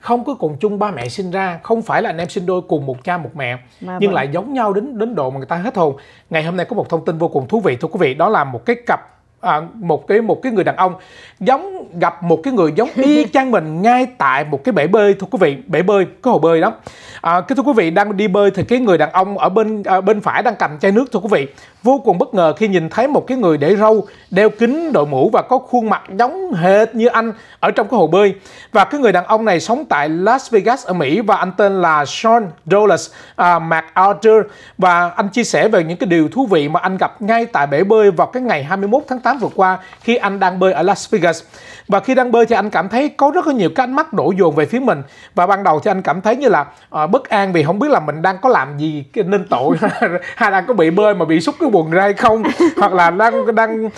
không có cùng chung ba mẹ sinh ra không phải là anh em sinh đôi cùng một cha một mẹ mà nhưng vậy. lại giống nhau đến đến độ mà người ta hết hồn ngày hôm nay có một thông tin vô cùng thú vị thưa quý vị đó là một cái cặp à, một cái một cái người đàn ông giống gặp một cái người giống y chang mình ngay tại một cái bể bơi thưa quý vị bể bơi cái hồ bơi đó à, cái thưa quý vị đang đi bơi thì cái người đàn ông ở bên à, bên phải đang cầm chai nước thưa quý vị vô cùng bất ngờ khi nhìn thấy một cái người để râu đeo kính đội mũ và có khuôn mặt giống hệt như anh ở trong cái hồ bơi và cái người đàn ông này sống tại Las Vegas ở Mỹ và anh tên là Sean Douglas à, MacArthur và anh chia sẻ về những cái điều thú vị mà anh gặp ngay tại bể bơi vào cái ngày 21 tháng 8 8 vừa qua khi anh đang bơi ở Las Vegas. Và khi đang bơi thì anh cảm thấy có rất là nhiều cái mắt đổ dồn về phía mình và ban đầu thì anh cảm thấy như là uh, bất an vì không biết là mình đang có làm gì nên tội hay đang có bị bơi mà bị xúc cái quần ra hay không hoặc là đang đang uh,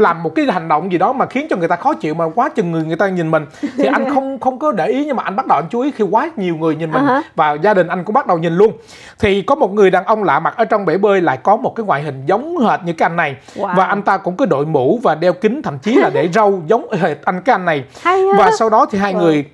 làm một cái hành động gì đó mà khiến cho người ta khó chịu mà quá chừng người người ta nhìn mình thì anh không không có để ý nhưng mà anh bắt đầu anh chú ý khi quá nhiều người nhìn mình uh-huh. và gia đình anh cũng bắt đầu nhìn luôn thì có một người đàn ông lạ mặt ở trong bể bơi lại có một cái ngoại hình giống hệt như cái anh này wow. và anh ta cũng cứ đội mũ và đeo kính thậm chí là để râu giống hệt anh cái anh này và sau đó thì hai người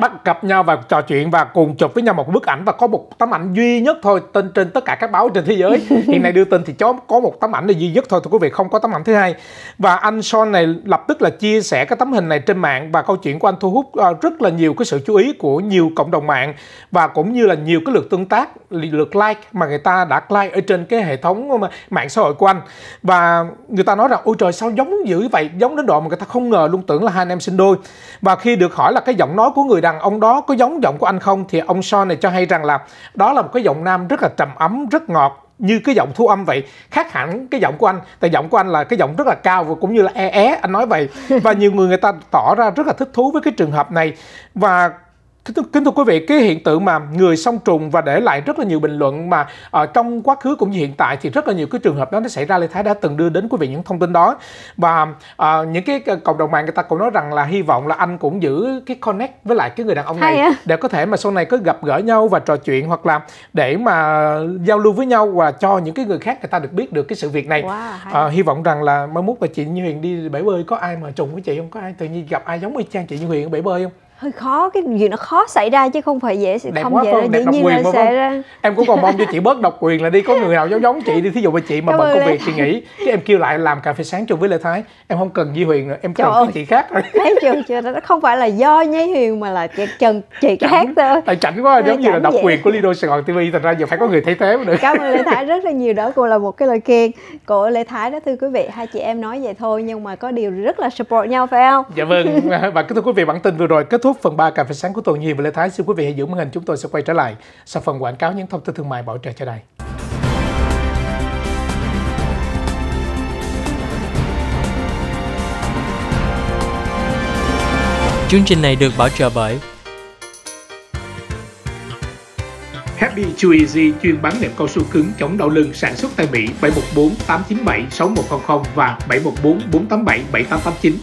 bắt gặp nhau và trò chuyện và cùng chụp với nhau một bức ảnh và có một tấm ảnh duy nhất thôi tên trên tất cả các báo trên thế giới hiện nay đưa tin thì chó có một tấm ảnh là duy nhất thôi thưa quý vị không có tấm ảnh thứ hai và anh Son này lập tức là chia sẻ cái tấm hình này trên mạng và câu chuyện của anh thu hút ờ, rất là nhiều cái sự chú ý của nhiều cộng đồng mạng và cũng như là nhiều cái lượt tương tác lượt like mà người ta đã like ở trên cái hệ thống mạng xã hội của anh và người ta nói rằng ôi trời sao giống dữ vậy giống đến độ mà người ta không ngờ luôn tưởng là hai anh em sinh đôi và khi được hỏi là cái giọng nói của người đàn rằng ông đó có giống giọng của anh không thì ông Sean này cho hay rằng là đó là một cái giọng nam rất là trầm ấm, rất ngọt, như cái giọng thu âm vậy khác hẳn cái giọng của anh tại giọng của anh là cái giọng rất là cao và cũng như là e é anh nói vậy và nhiều người người ta tỏ ra rất là thích thú với cái trường hợp này và thưa, kính thưa quý vị cái hiện tượng mà người song trùng và để lại rất là nhiều bình luận mà ở ờ, trong quá khứ cũng như hiện tại thì rất là nhiều cái trường hợp đó nó xảy ra Lê Thái đã từng đưa đến quý vị những thông tin đó và à, những cái ờ, cộng đồng mạng người ta cũng nói rằng là hy vọng là anh cũng giữ cái connect với lại cái người đàn ông này à. để có thể mà sau này cứ gặp gỡ nhau và trò chuyện hoặc là để mà giao lưu với nhau và cho những cái người khác người ta được biết được cái sự việc này wow, à, hy vọng rằng là mai mốt mà chị Như Huyền đi bể bơi có ai mà trùng với chị không có ai tự nhiên gặp ai giống y chang chị Như Huyền ở bể bơi không
hơi khó cái gì nó khó xảy ra chứ không phải dễ đẹp không quá dễ đẹp dĩ nhiên quyền mà, xảy ra
em cũng còn mong cho chị bớt độc quyền là đi có người nào giống giống chị đi thí dụ mà chị mà Cảm bận công việc chị nghỉ cái em kêu lại làm cà phê sáng chung với lê thái em không cần Di Huyền nữa em Trời cần ơi. chị khác rồi thấy chưa
chưa nó không phải là do nhí Huyền mà là chị trần chị chảnh, khác thôi
tại chảnh quá giống như là độc vậy. quyền của Lido Sài Gòn TV thành ra giờ phải có người thay thế nữa cảm ơn Lê Thái
rất là nhiều đó cô là một cái lời khen của Lê Thái đó thưa quý vị hai chị em nói vậy thôi nhưng mà có điều rất là support nhau phải không
dạ vâng và thưa quý vị bản tin vừa rồi kết thúc thúc phần 3 cà phê sáng của Tồn Nhiên và Lê Thái. Xin quý vị hãy giữ màn hình chúng tôi sẽ quay trở lại sau phần quảng cáo những thông tin thương mại bảo trợ cho đây Chương trình này được bảo trợ bởi Happy Chew Easy chuyên bán nệm cao su cứng chống đau lưng sản xuất tại Mỹ 714 897 6100 và 714 487 7889.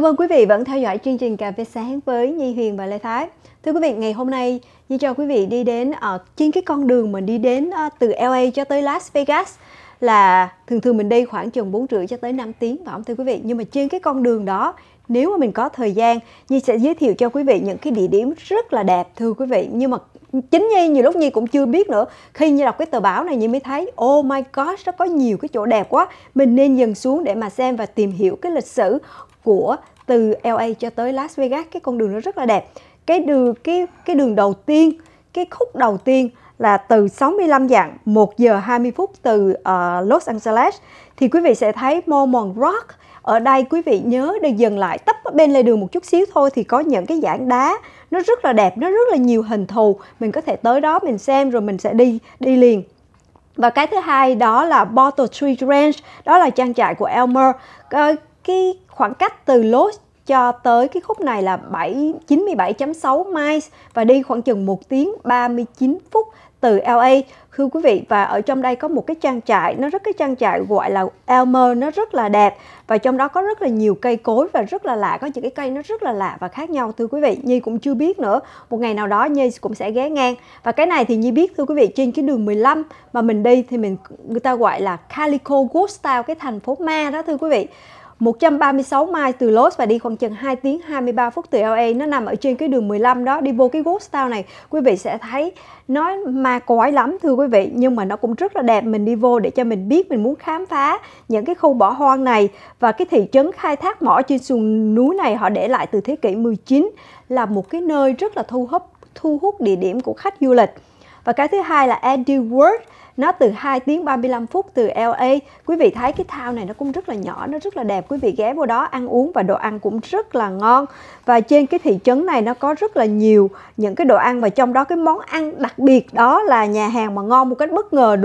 Cảm ơn quý vị vẫn theo dõi chương trình Cà phê sáng với Nhi Huyền và Lê Thái. Thưa quý vị, ngày hôm nay Nhi cho quý vị đi đến ở ờ, uh, trên cái con đường mình đi đến uh, từ LA cho tới Las Vegas là thường thường mình đi khoảng chừng 4 rưỡi cho tới 5 tiếng phải không thưa quý vị? Nhưng mà trên cái con đường đó nếu mà mình có thời gian Nhi sẽ giới thiệu cho quý vị những cái địa điểm rất là đẹp thưa quý vị nhưng mà chính Nhi nhiều lúc Nhi cũng chưa biết nữa khi Nhi đọc cái tờ báo này Nhi mới thấy oh my gosh nó có nhiều cái chỗ đẹp quá mình nên dần xuống để mà xem và tìm hiểu cái lịch sử của từ LA cho tới Las Vegas cái con đường nó rất là đẹp cái đường cái cái đường đầu tiên cái khúc đầu tiên là từ 65 dặm 1 giờ 20 phút từ uh, Los Angeles thì quý vị sẽ thấy Mormon Rock ở đây quý vị nhớ được dừng lại tấp bên lề đường một chút xíu thôi thì có những cái giảng đá nó rất là đẹp nó rất là nhiều hình thù mình có thể tới đó mình xem rồi mình sẽ đi đi liền và cái thứ hai đó là Bottle Tree Ranch đó là trang trại của Elmer ờ, cái khoảng cách từ lốt cho tới cái khúc này là 7 97.6 miles và đi khoảng chừng 1 tiếng 39 phút từ LA. Thưa quý vị và ở trong đây có một cái trang trại nó rất cái trang trại gọi là Elmer nó rất là đẹp và trong đó có rất là nhiều cây cối và rất là lạ có những cái cây nó rất là lạ và khác nhau thưa quý vị. Nhi cũng chưa biết nữa. Một ngày nào đó Nhi cũng sẽ ghé ngang. Và cái này thì Nhi biết thưa quý vị trên cái đường 15 mà mình đi thì mình người ta gọi là Calico Ghost Town cái thành phố ma đó thưa quý vị. 136 mile từ Los và đi khoảng chừng 2 tiếng 23 phút từ LA nó nằm ở trên cái đường 15 đó đi vô cái ghost town này quý vị sẽ thấy nó ma quái lắm thưa quý vị nhưng mà nó cũng rất là đẹp mình đi vô để cho mình biết mình muốn khám phá những cái khu bỏ hoang này và cái thị trấn khai thác mỏ trên sườn núi này họ để lại từ thế kỷ 19 là một cái nơi rất là thu hút thu hút địa điểm của khách du lịch và cái thứ hai là Edward nó từ 2 tiếng 35 phút từ LA quý vị thấy cái thao này nó cũng rất là nhỏ nó rất là đẹp quý vị ghé vô đó ăn uống và đồ ăn cũng rất là ngon và trên cái thị trấn này nó có rất là nhiều những cái đồ ăn và trong đó cái món ăn đặc biệt đó là nhà hàng mà ngon một cách bất ngờ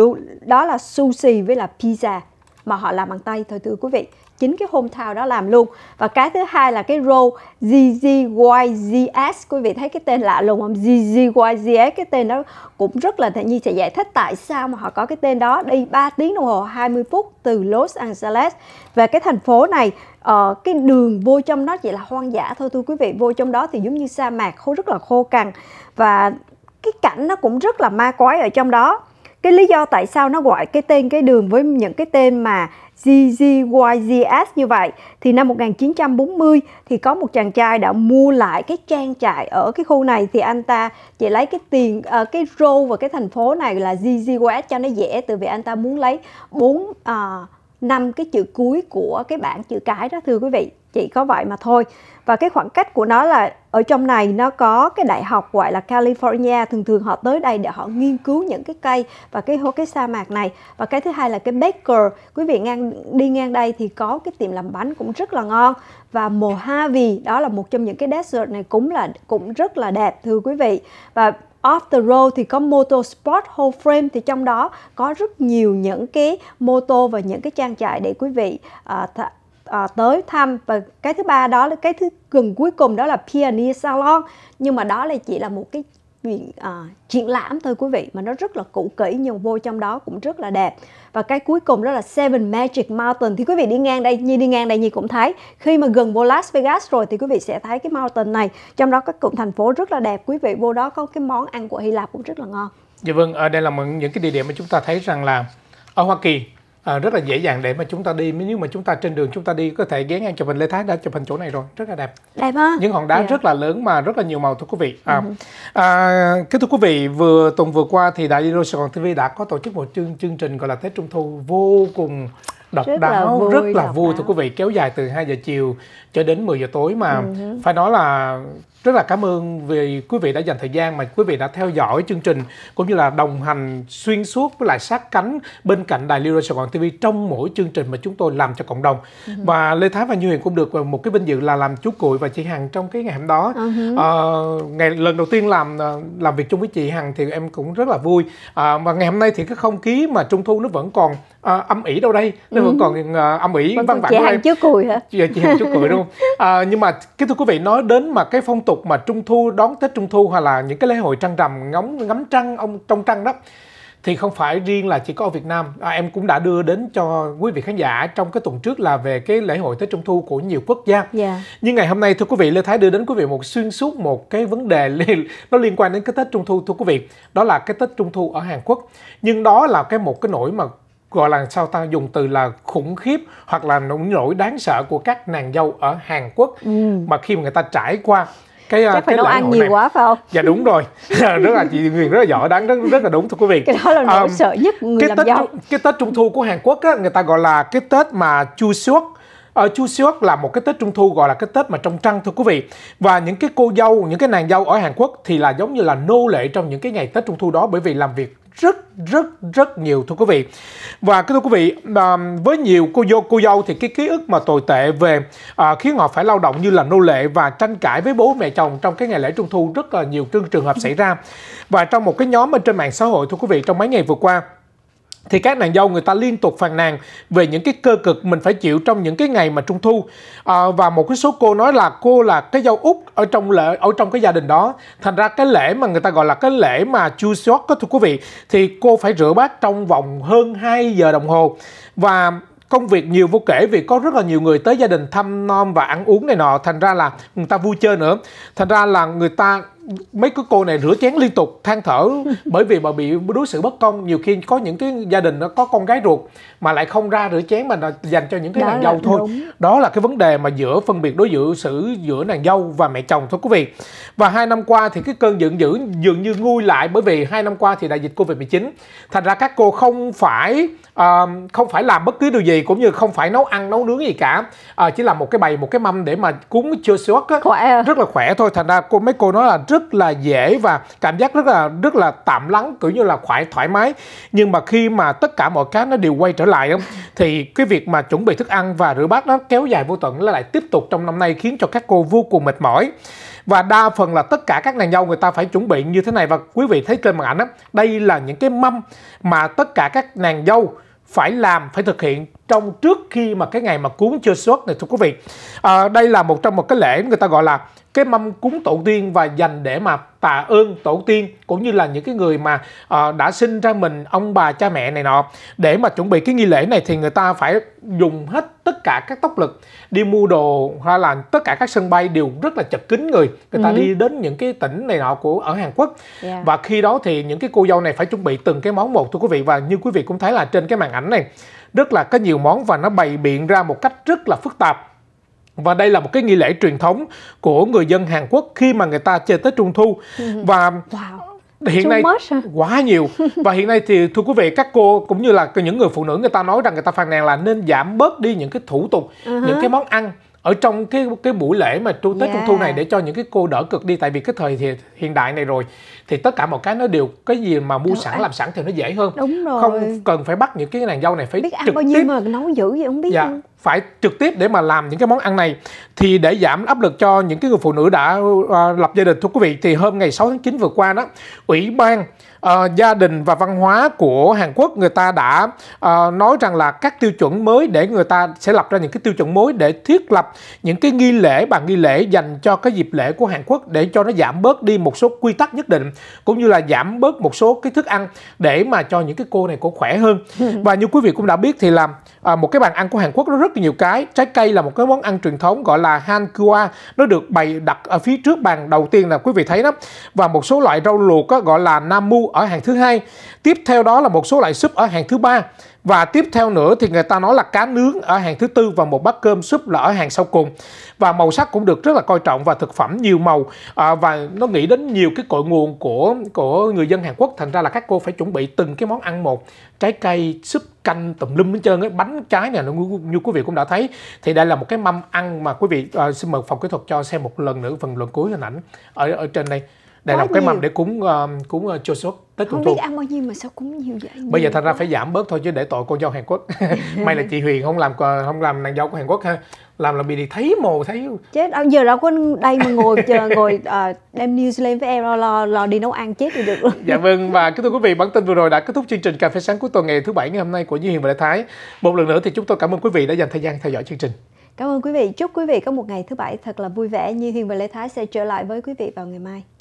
đó là sushi với là pizza mà họ làm bằng tay thôi thưa quý vị chính cái hôm thao đó làm luôn và cái thứ hai là cái row GGYGS quý vị thấy cái tên lạ lùng không GGYGS cái tên đó cũng rất là Nhi sẽ giải thích tại sao mà họ có cái tên đó đi 3 tiếng đồng hồ 20 phút từ Los Angeles về cái thành phố này uh, cái đường vô trong đó chỉ là hoang dã thôi thưa quý vị vô trong đó thì giống như sa mạc khô rất là khô cằn và cái cảnh nó cũng rất là ma quái ở trong đó cái lý do tại sao nó gọi cái tên cái đường với những cái tên mà GGYGS như vậy thì năm 1940 thì có một chàng trai đã mua lại cái trang trại ở cái khu này thì anh ta chỉ lấy cái tiền uh, cái rô và cái thành phố này là GGYS cho nó dễ từ vì anh ta muốn lấy bốn ờ, năm cái chữ cuối của cái bảng chữ cái đó thưa quý vị chỉ có vậy mà thôi và cái khoảng cách của nó là ở trong này nó có cái đại học gọi là California thường thường họ tới đây để họ nghiên cứu những cái cây và cái hồ cái sa mạc này và cái thứ hai là cái baker quý vị ngang đi ngang đây thì có cái tiệm làm bánh cũng rất là ngon và Mojave đó là một trong những cái desert này cũng là cũng rất là đẹp thưa quý vị và off the road thì có motorsport whole frame thì trong đó có rất nhiều những cái mô tô và những cái trang trại để quý vị uh, uh, tới thăm và cái thứ ba đó là cái thứ gần cuối cùng đó là Pioneer Salon nhưng mà đó là chỉ là một cái chuyện uh, triển lãm thôi quý vị mà nó rất là cũ kỹ nhưng vô trong đó cũng rất là đẹp và cái cuối cùng đó là Seven Magic Mountain thì quý vị đi ngang đây như đi ngang đây như cũng thấy khi mà gần vô Las Vegas rồi thì quý vị sẽ thấy cái mountain này trong đó có cụm thành phố rất là đẹp quý vị vô đó có cái món ăn của Hy Lạp cũng rất là ngon
dạ vâng ở ờ, đây là những cái địa điểm mà chúng ta thấy rằng là ở Hoa Kỳ à, rất là dễ dàng để mà chúng ta đi nếu mà chúng ta trên đường chúng ta đi có thể ghé ngang chụp hình Lê Thái đã chụp hình chỗ này rồi rất là đẹp đẹp ha những hòn đá yeah. Dạ. rất là lớn mà rất là nhiều màu thưa quý vị à, uh-huh. à, kính thưa quý vị vừa tuần vừa qua thì Đại Radio Sài Gòn TV đã có tổ chức một chương chương trình gọi là Tết Trung Thu vô cùng độc rất đáo là vui, rất là vui thưa quý vị kéo dài từ 2 giờ chiều cho đến 10 giờ tối mà ừ. phải nói là rất là cảm ơn vì quý vị đã dành thời gian mà quý vị đã theo dõi chương trình cũng như là đồng hành xuyên suốt với lại sát cánh bên cạnh đài Liêu Sài Gòn TV trong mỗi chương trình mà chúng tôi làm cho cộng đồng uh-huh. và Lê Thái và Như Huyền cũng được ờ, một cái vinh dự là làm chú cụi và chị Hằng trong cái ngày hôm đó uh-huh. à, ngày lần đầu tiên làm ờ, làm việc chung với chị Hằng thì em cũng rất là vui à, và ngày hôm nay thì cái không khí mà trung thu nó vẫn còn à, âm ỉ đâu đây nó ừ. vẫn còn à, âm ỉ văn vẳng chị Hằng chú cụi hả chị, chị Hằng chú cụi đúng không à, nhưng mà cái thưa quý vị nói đến mà cái phong tục tục mà trung thu đón tết trung thu hoặc là những cái lễ hội trăng rằm ngóng ngắm trăng ông trong trăng đó thì không phải riêng là chỉ có ở Việt Nam à, em cũng đã đưa đến cho quý vị khán giả trong cái tuần trước là về cái lễ hội Tết Trung Thu của nhiều quốc gia yeah. Dạ. nhưng ngày hôm nay thưa quý vị Lê Thái đưa đến quý vị một xuyên suốt một cái vấn đề liên, nó liên quan đến cái Tết Trung Thu thưa quý vị đó là cái Tết Trung Thu ở Hàn Quốc nhưng đó là cái một cái nỗi mà gọi là sao ta dùng từ là khủng khiếp hoặc là nỗi nỗi đáng sợ của các nàng dâu ở Hàn Quốc ừ. mà khi mà người ta trải qua cái ờ, chắc uh, phải nấu ăn nhiều này. quá phải không dạ đúng rồi rất là chị Nguyên rất là giỏi đáng rất rất là đúng thưa quý vị cái đó là nỗi um, sợ nhất người cái làm tết dâu. cái tết trung thu của Hàn Quốc á, người ta gọi là cái tết mà chua suốt ở Chu suốt ờ, là một cái Tết Trung Thu gọi là cái Tết mà trong trăng thưa quý vị. Và những cái cô dâu, những cái nàng dâu ở Hàn Quốc thì là giống như là nô lệ trong những cái ngày Tết Trung Thu đó bởi vì làm việc rất rất rất nhiều thưa quý vị và thưa quý vị um, với nhiều cô dâu cô dâu thì cái ký ức mà tồi tệ về à, khiến họ phải lao động như là nô lệ và tranh cãi với bố mẹ chồng trong cái ngày lễ trung thu rất là nhiều trường trường hợp xảy ra và trong một cái nhóm ở trên mạng xã hội thưa quý vị trong mấy ngày vừa qua thì các nàng dâu người ta liên tục phàn nàn về những cái cơ cực mình phải chịu trong những cái ngày mà trung thu à, và một cái số cô nói là cô là cái dâu út ở trong lễ ở trong cái gia đình đó thành ra cái lễ mà người ta gọi là cái lễ mà chu xót đó thưa quý vị thì cô phải rửa bát trong vòng hơn 2 giờ đồng hồ và công việc nhiều vô kể vì có rất là nhiều người tới gia đình thăm non và ăn uống này nọ thành ra là người ta vui chơi nữa thành ra là người ta mấy cái cô này rửa chén liên tục than thở bởi vì mà bị đối xử bất công nhiều khi có những cái gia đình nó có con gái ruột mà lại không ra rửa chén mà dành cho những cái đó nàng dâu thôi đúng. đó là cái vấn đề mà giữa phân biệt đối xử giữa nàng dâu và mẹ chồng thôi quý vị và hai năm qua thì cái cơn giận dữ dường như nguôi lại bởi vì hai năm qua thì đại dịch covid 19 thành ra các cô không phải uh, không phải làm bất cứ điều gì cũng như không phải nấu ăn nấu nướng gì cả uh, chỉ là một cái bày một cái mâm để mà cúng chưa xót à. rất là khỏe thôi thành ra cô mấy cô nói là rất rất là dễ và cảm giác rất là rất là tạm lắng kiểu như là khoải thoải mái nhưng mà khi mà tất cả mọi cái nó đều quay trở lại thì cái việc mà chuẩn bị thức ăn và rửa bát nó kéo dài vô tận là lại tiếp tục trong năm nay khiến cho các cô vô cùng mệt mỏi và đa phần là tất cả các nàng dâu người ta phải chuẩn bị như thế này và quý vị thấy trên màn ảnh đó, đây là những cái mâm mà tất cả các nàng dâu phải làm phải thực hiện trong trước khi mà cái ngày mà cúng chưa xuất này thưa quý vị à, đây là một trong một cái lễ người ta gọi là cái mâm cúng tổ tiên và dành để mà tạ ơn tổ tiên cũng như là những cái người mà à, đã sinh ra mình ông bà cha mẹ này nọ để mà chuẩn bị cái nghi lễ này thì người ta phải dùng hết tất cả các tốc lực đi mua đồ hay là tất cả các sân bay đều rất là chật kín người người ta ừ. đi đến những cái tỉnh này nọ của ở Hàn Quốc yeah. và khi đó thì những cái cô dâu này phải chuẩn bị từng cái món một thưa quý vị và như quý vị cũng thấy là trên cái màn ảnh này rất là có nhiều món và nó bày biện ra một cách rất là phức tạp và đây là một cái nghi lễ truyền thống của người dân Hàn Quốc khi mà người ta chơi Tết Trung Thu và wow hiện Too nay much. quá nhiều và hiện nay thì thưa quý vị các cô cũng như là những người phụ nữ người ta nói rằng người ta phàn nàn là nên giảm bớt đi những cái thủ tục uh-huh. những cái món ăn ở trong cái cái buổi lễ mà tru tết yeah. trung thu này để cho những cái cô đỡ cực đi tại vì cái thời thì hiện đại này rồi thì tất cả mọi cái nó đều cái gì mà mua Đâu, sẵn ăn. làm sẵn thì nó dễ hơn Đúng rồi. không cần phải bắt những cái nàng dâu này phải biết ăn trực bao nhiêu tiếp. mà
nấu dữ vậy không biết
dạ, phải trực tiếp để mà làm những cái món ăn này thì để giảm áp lực cho những cái người phụ nữ đã uh, lập gia đình thưa quý vị thì hôm ngày 6 tháng 9 vừa qua đó ủy ban uh, gia đình và văn hóa của Hàn Quốc người ta đã uh, nói rằng là các tiêu chuẩn mới để người ta sẽ lập ra những cái tiêu chuẩn mới để thiết lập những cái nghi lễ bằng nghi lễ dành cho cái dịp lễ của Hàn Quốc để cho nó giảm bớt đi một số quy tắc nhất định cũng như là giảm bớt một số cái thức ăn để mà cho những cái cô này cô khỏe hơn và như quý vị cũng đã biết thì là à, một cái bàn ăn của Hàn Quốc nó rất là nhiều cái trái cây là một cái món ăn truyền thống gọi là hankua nó được bày đặt ở phía trước bàn đầu tiên là quý vị thấy đó và một số loại rau luộc á, gọi là namu ở hàng thứ hai tiếp theo đó là một số loại súp ở hàng thứ ba và tiếp theo nữa thì người ta nói là cá nướng ở hàng thứ tư và một bát cơm súp là ở hàng sau cùng và màu sắc cũng được rất là coi trọng và thực phẩm nhiều màu à, và nó nghĩ đến nhiều cái cội nguồn của của người dân Hàn Quốc thành ra là các cô phải chuẩn bị từng cái món ăn một trái cây súp canh tùm lum hết trơn ấy, bánh trái này như quý vị cũng đã thấy thì đây là một cái mâm ăn mà quý vị à, xin mời phòng kỹ thuật cho xem một lần nữa phần luận cuối hình ảnh ở ở trên đây đây là một cái nhiều. mâm để cúng uh, cúng uh, Joseph Tết Trung Thu. Không biết ăn
bao nhiêu mà sao cúng nhiều vậy? Bây giờ
thành ra phải giảm bớt thôi chứ để tội con dâu Hàn Quốc. May là chị Huyền không làm ờ, không làm nàng dâu của Hàn Quốc ha. Làm là bị đi thấy mồ thấy.
Chết ông à, giờ đâu có đây mà ngồi chờ ngồi uh, đem news lên với em lo lo đi nấu ăn chết thì được
Dạ vâng và kính thưa quý vị bản tin vừa rồi đã kết thúc chương trình cà phê sáng cuối tuần ngày thứ bảy ngày hôm nay của Như Huyền và Lê Thái. Một lần nữa thì chúng tôi cảm ơn quý vị đã dành thời gian theo dõi chương trình.
Cảm ơn quý vị. Chúc quý vị có một ngày thứ bảy thật là vui vẻ. Như Huyền và Lê Thái sẽ trở lại với quý vị vào ngày mai.